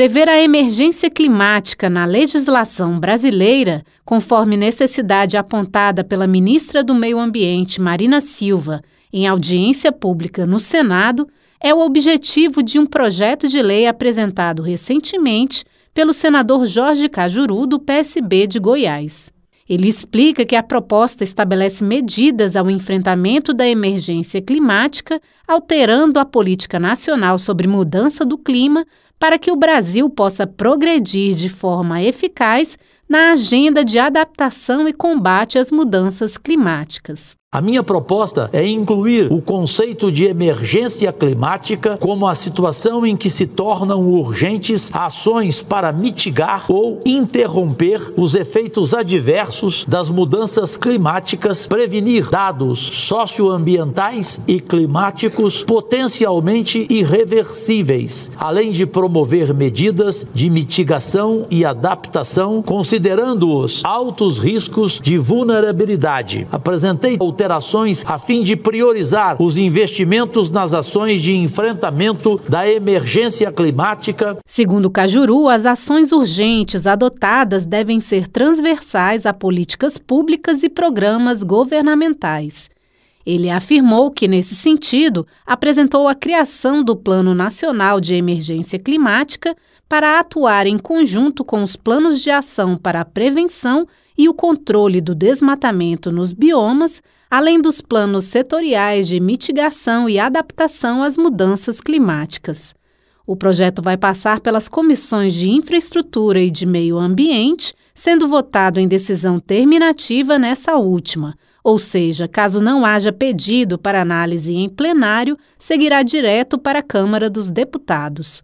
Prever a emergência climática na legislação brasileira, conforme necessidade apontada pela ministra do Meio Ambiente, Marina Silva, em audiência pública no Senado, é o objetivo de um projeto de lei apresentado recentemente pelo senador Jorge Cajuru, do PSB de Goiás. Ele explica que a proposta estabelece medidas ao enfrentamento da emergência climática, alterando a política nacional sobre mudança do clima para que o Brasil possa progredir de forma eficaz na agenda de adaptação e combate às mudanças climáticas. A minha proposta é incluir o conceito de emergência climática como a situação em que se tornam urgentes ações para mitigar ou interromper os efeitos adversos das mudanças climáticas, prevenir dados socioambientais e climáticos potencialmente irreversíveis, além de promover medidas de mitigação e adaptação consideradas considerando-os altos riscos de vulnerabilidade. Apresentei alterações a fim de priorizar os investimentos nas ações de enfrentamento da emergência climática. Segundo Cajuru, as ações urgentes adotadas devem ser transversais a políticas públicas e programas governamentais. Ele afirmou que, nesse sentido, apresentou a criação do Plano Nacional de Emergência Climática para atuar em conjunto com os planos de ação para a prevenção e o controle do desmatamento nos biomas, além dos planos setoriais de mitigação e adaptação às mudanças climáticas. O projeto vai passar pelas comissões de infraestrutura e de meio ambiente sendo votado em decisão terminativa nessa última, ou seja, caso não haja pedido para análise em plenário, seguirá direto para a Câmara dos Deputados.